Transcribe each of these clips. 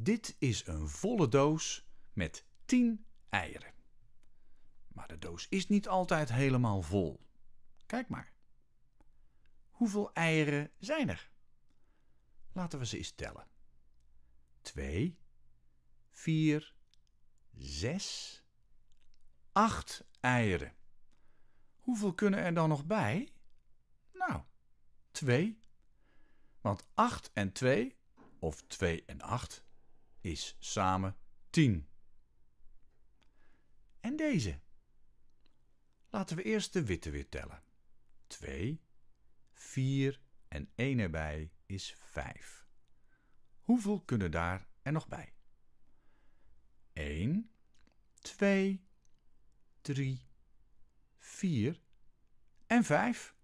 Dit is een volle doos met 10 eieren. Maar de doos is niet altijd helemaal vol. Kijk maar. Hoeveel eieren zijn er? Laten we ze eens tellen. 2, 4, 6, 8 eieren. Hoeveel kunnen er dan nog bij? Nou, 2. Want 8 en 2, of 2 en 8, is samen 10. En deze. Laten we eerst de witte weer tellen. 2, 4 en 1 erbij is 5. Hoeveel kunnen daar er nog bij? 1, 2, 3, 4 en 5.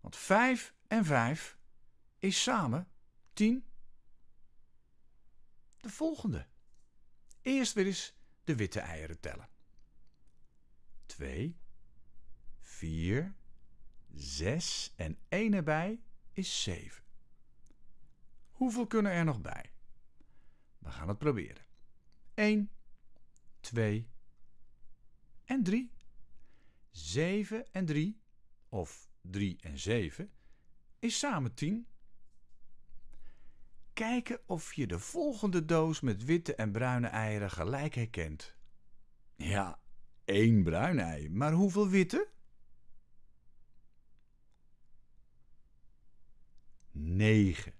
Want 5 en 5 is samen 10 de volgende. Eerst weer eens de witte eieren tellen. 2, 4, 6 en 1 erbij is 7. Hoeveel kunnen er nog bij? We gaan het proberen. 1, 2 en 3. 7 en 3, of 3 en 7, is samen 10 kijken of je de volgende doos met witte en bruine eieren gelijk herkent. Ja, één bruine ei, maar hoeveel witte? 9.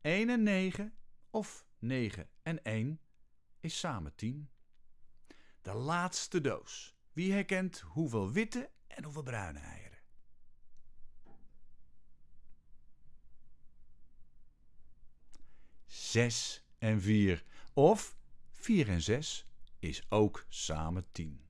1 en 9 of 9 en 1 is samen 10. De laatste doos. Wie herkent hoeveel witte en hoeveel bruine ei? 6 en 4. Of 4 en 6 is ook samen 10.